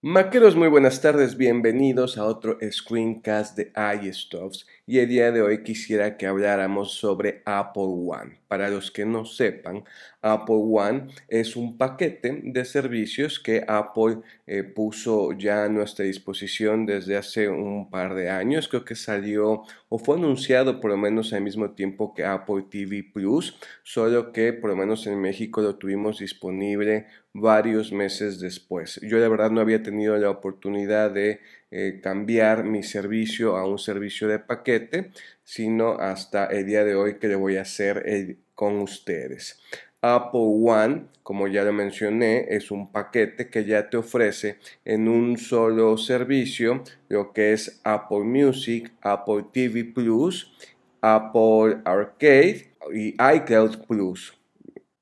Maqueros, muy buenas tardes, bienvenidos a otro screencast de iStuffs y el día de hoy quisiera que habláramos sobre Apple One. Para los que no sepan, Apple One es un paquete de servicios que Apple eh, puso ya a nuestra disposición desde hace un par de años. Creo que salió o fue anunciado por lo menos al mismo tiempo que Apple TV Plus, solo que por lo menos en México lo tuvimos disponible varios meses después. Yo de verdad no había tenido la oportunidad de eh, cambiar mi servicio a un servicio de paquete, sino hasta el día de hoy que le voy a hacer eh, con ustedes. Apple One, como ya lo mencioné, es un paquete que ya te ofrece en un solo servicio lo que es Apple Music, Apple TV Plus, Apple Arcade y iCloud Plus.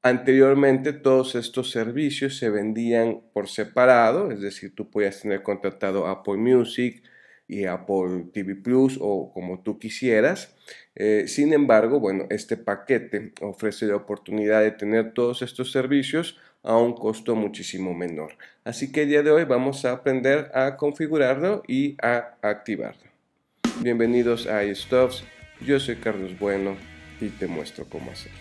Anteriormente todos estos servicios se vendían por separado, es decir, tú podías tener contratado Apple Music y Apple TV Plus o como tú quisieras. Eh, sin embargo, bueno, este paquete ofrece la oportunidad de tener todos estos servicios a un costo muchísimo menor. Así que el día de hoy vamos a aprender a configurarlo y a activarlo. Bienvenidos a iStuffs, yo soy Carlos Bueno y te muestro cómo hacerlo.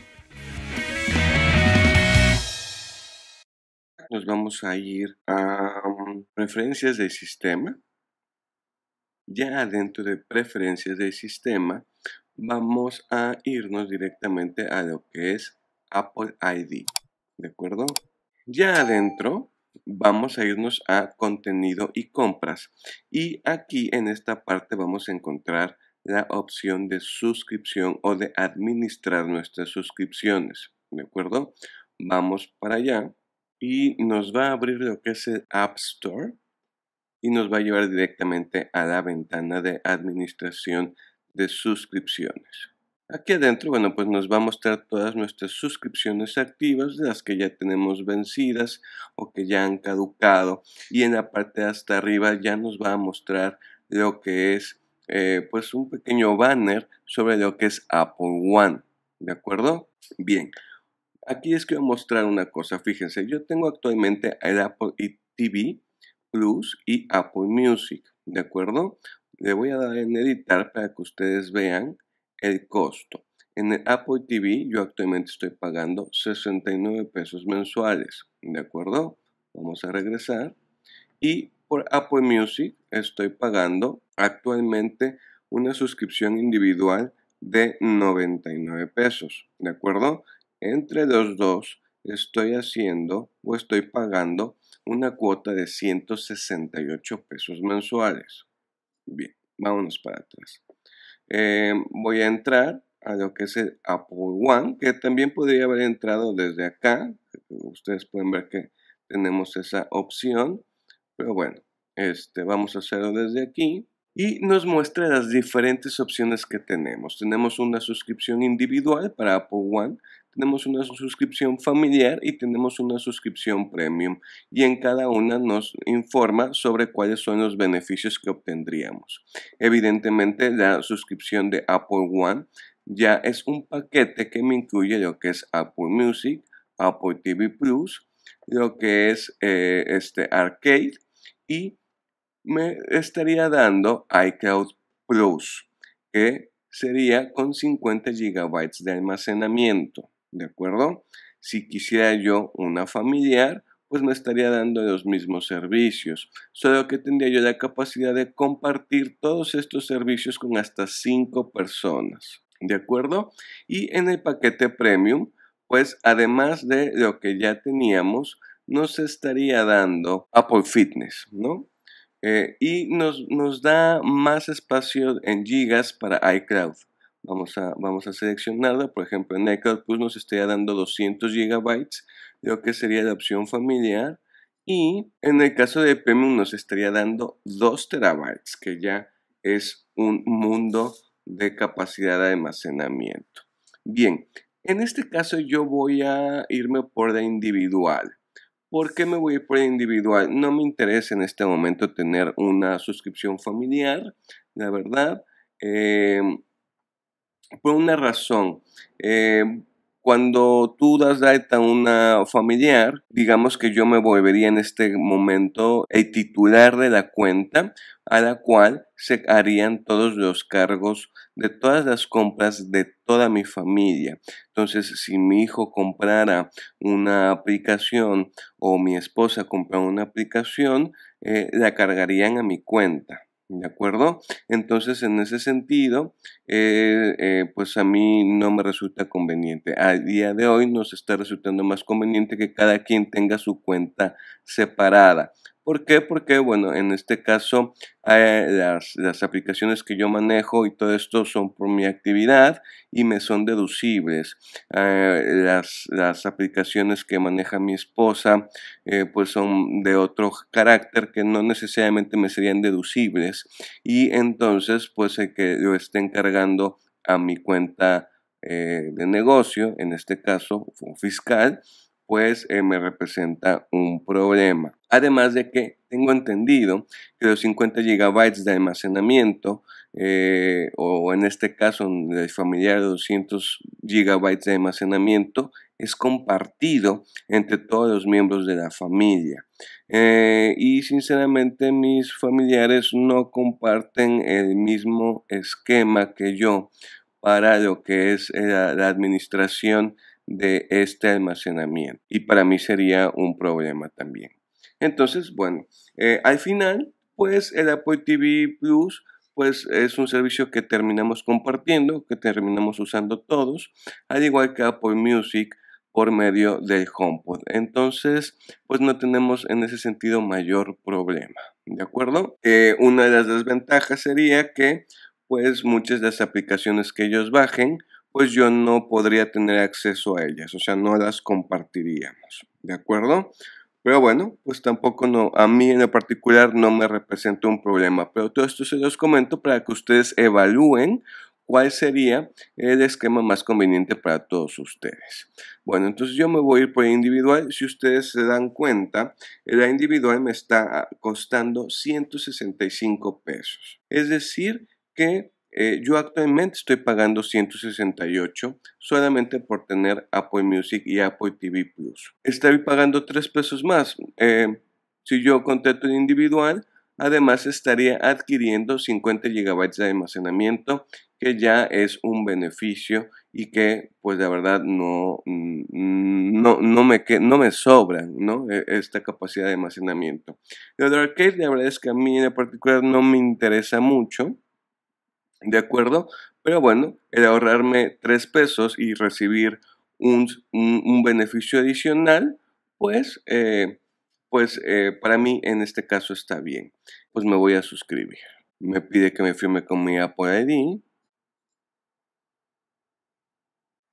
nos vamos a ir a mm, preferencias del sistema. Ya adentro de preferencias del sistema, vamos a irnos directamente a lo que es Apple ID. ¿De acuerdo? Ya adentro vamos a irnos a contenido y compras. Y aquí en esta parte vamos a encontrar la opción de suscripción o de administrar nuestras suscripciones. ¿De acuerdo? Vamos para allá y nos va a abrir lo que es el App Store y nos va a llevar directamente a la ventana de administración de suscripciones. Aquí adentro, bueno, pues nos va a mostrar todas nuestras suscripciones activas, las que ya tenemos vencidas o que ya han caducado. Y en la parte de hasta arriba ya nos va a mostrar lo que es, eh, pues un pequeño banner sobre lo que es Apple One. ¿De acuerdo? Bien, Aquí les quiero mostrar una cosa, fíjense, yo tengo actualmente el Apple TV Plus y Apple Music, ¿de acuerdo? Le voy a dar en editar para que ustedes vean el costo. En el Apple TV yo actualmente estoy pagando 69 pesos mensuales, ¿de acuerdo? Vamos a regresar. Y por Apple Music estoy pagando actualmente una suscripción individual de 99 pesos, ¿de acuerdo? Entre los dos estoy haciendo o estoy pagando una cuota de 168 pesos mensuales. Bien, vámonos para atrás. Em, voy a entrar a lo que es el Apple One, que también podría haber entrado desde acá. Ustedes pueden ver que tenemos esa opción. Pero bueno, este, vamos a hacerlo desde aquí y nos muestra las diferentes opciones que tenemos. Tenemos una suscripción individual para Apple One, tenemos una suscripción familiar y tenemos una suscripción premium y en cada una nos informa sobre cuáles son los beneficios que obtendríamos. Evidentemente la suscripción de Apple One ya es un paquete que me incluye lo que es Apple Music, Apple TV Plus, lo que es eh, este arcade y me estaría dando iCloud Plus, que sería con 50 GB de almacenamiento, ¿de acuerdo? Si quisiera yo una familiar, pues me estaría dando los mismos servicios, solo que tendría yo la capacidad de compartir todos estos servicios con hasta 5 personas, ¿de acuerdo? Y en el paquete premium, pues además de lo que ya teníamos, nos estaría dando Apple Fitness, ¿no? Eh, y nos, da más espacio en gigas para iCloud. Vamos a, seleccionarlo. por ejemplo en iCloud pues nos estaría dando 200 gigabytes, lo que sería la opción familiar. Y en el caso de Premium nos estaría dando 2 terabytes, que ya es un mundo de capacidad de almacenamiento. Bien, en este caso yo voy a irme por la individual. ¿Por qué me voy a ir por individual? No me interesa en este momento tener una suscripción familiar, la verdad. Eh, por una razón. Eh, cuando tú das dieta a una familiar, digamos que yo me volvería en este momento el titular de la cuenta a la cual se harían todos los cargos de todas las compras de toda mi familia. Entonces, si mi hijo comprara una aplicación o mi esposa comprara una aplicación, eh, la cargarían a mi cuenta. ¿De acuerdo? Entonces, en ese sentido, eh, eh, pues a mí no me resulta conveniente. A día de hoy nos está resultando más conveniente que cada quien tenga su cuenta separada. ¿Por qué? Porque, bueno, en este caso, eh, las, aplicaciones que yo manejo y todo esto son por mi actividad y me son deducibles. Eh, las, aplicaciones que maneja mi esposa, eh, pues son de otro carácter que no necesariamente me serían deducibles. Y entonces, pues el que lo esté encargando a mi cuenta de negocio, en este caso fiscal, pues eh, me representa un problema. Además de que tengo entendido que los 50 GB de almacenamiento, eh, o en este caso el familiar 200 GB de almacenamiento, es compartido entre todos los miembros de la familia. Eh, y sinceramente mis familiares no comparten el mismo esquema que yo para lo que es la administración de este almacenamiento y para mí sería un problema también. Entonces, bueno, eh, al final, pues el Apple TV Plus pues es un servicio que terminamos compartiendo, que terminamos usando todos, al igual que Apple Music por medio del HomePod. Entonces, pues no tenemos en ese sentido mayor problema, ¿de acuerdo? Eh, una de las desventajas sería que, pues muchas de las aplicaciones que ellos bajen, pues yo no podría tener acceso a ellas, o sea, no las compartiríamos, ¿de acuerdo? Pero bueno, pues tampoco no, a mí en particular no me representa un problema, pero todo esto se los comento para que ustedes evalúen cuál sería el esquema más conveniente para todos ustedes. Bueno, entonces yo me voy a ir por individual. Si ustedes se dan cuenta, la individual me está costando 165 pesos. Es decir, que eh, yo actualmente estoy pagando 168 solamente por tener Apple Music y Apple TV Plus. Estoy pagando 3 pesos más. Eh, si yo contrato en individual, además estaría adquiriendo 50 GB de almacenamiento, que ya es un beneficio y que pues la verdad no, mm, no, no, me, no me sobra ¿no? E, esta capacidad de almacenamiento. Lo de Arcade la verdad es que a mí en particular no me interesa mucho. ¿De acuerdo? Pero bueno, el ahorrarme tres pesos y recibir un, beneficio adicional, pues, eh, pues eh, para mí en este caso está bien. Pues me voy a suscribir. Me pide que me firme con mi Apple ID.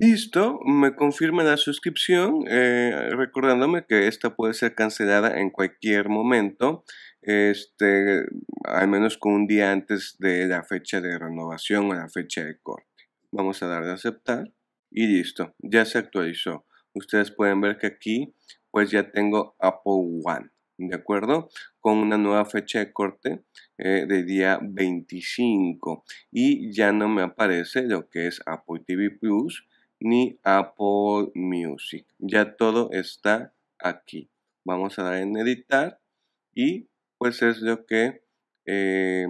Listo, me confirma la suscripción, eh, recordándome que esta puede ser cancelada en cualquier momento este, al menos con un día antes de la fecha de renovación o la fecha de corte. Vamos a darle a aceptar y listo, ya se actualizó. Ustedes pueden ver que aquí pues ya tengo Apple One, ¿de acuerdo? Con una nueva fecha de corte eh, de día 25 y ya no me aparece lo que es Apple TV Plus ni Apple Music. Ya todo está aquí. Vamos a dar en editar y pues es lo que eh,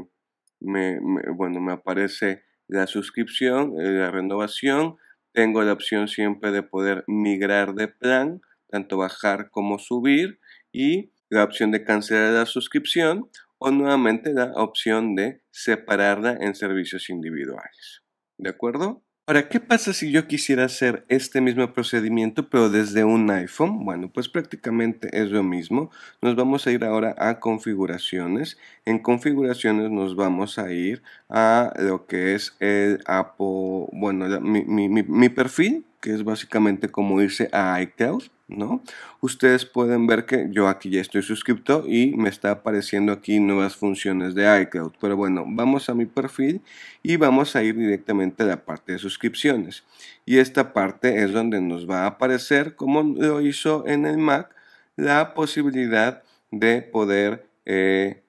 me, bueno, me aparece la suscripción, eh, la renovación. Tengo la opción siempre de poder migrar de plan, tanto bajar como subir, y la opción de cancelar la suscripción o nuevamente la opción de separarla en servicios individuales. ¿De acuerdo? Ahora, ¿qué pasa si yo quisiera hacer este mismo procedimiento pero desde un iPhone? Bueno, pues prácticamente es lo mismo. Nos vamos a ir ahora a configuraciones. En configuraciones nos vamos a ir a lo que es el Apple, bueno, mi, mi perfil que es básicamente como irse a iCloud, ¿no? Ustedes pueden ver que yo aquí ya estoy suscrito y me está apareciendo aquí nuevas funciones de iCloud. Pero bueno, vamos a mi perfil y vamos a ir directamente a la parte de suscripciones. Y esta parte es donde nos va a aparecer, como lo hizo en el Mac, la posibilidad de poder eh,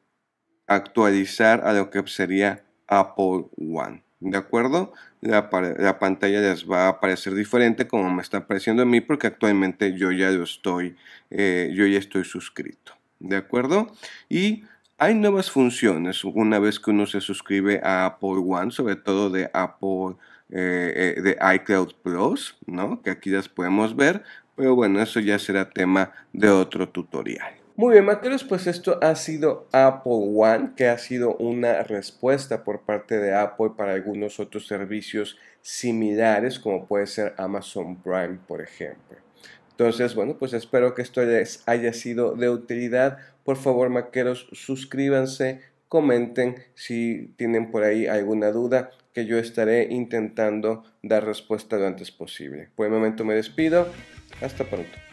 actualizar a lo que sería Apple One. ¿De acuerdo? La, pantalla les va a aparecer diferente como me está apareciendo a mí porque actualmente yo ya lo estoy, eh, yo ya estoy suscrito. ¿De acuerdo? Y hay nuevas funciones una vez que uno se suscribe a Apple One, sobre todo de Apple, eh, eh, de iCloud Plus, ¿no? Que aquí las podemos ver, pero bueno, eso ya será tema de otro tutorial. Muy bien, maqueros, pues esto ha sido Apple One, que ha sido una respuesta por parte de Apple para algunos otros servicios similares, como puede ser Amazon Prime, por ejemplo. Entonces, bueno, pues espero que esto les haya sido de utilidad. Por favor, maqueros, suscríbanse, comenten si tienen por ahí alguna duda, que yo estaré intentando dar respuesta lo antes posible. Por el momento me despido. Hasta pronto.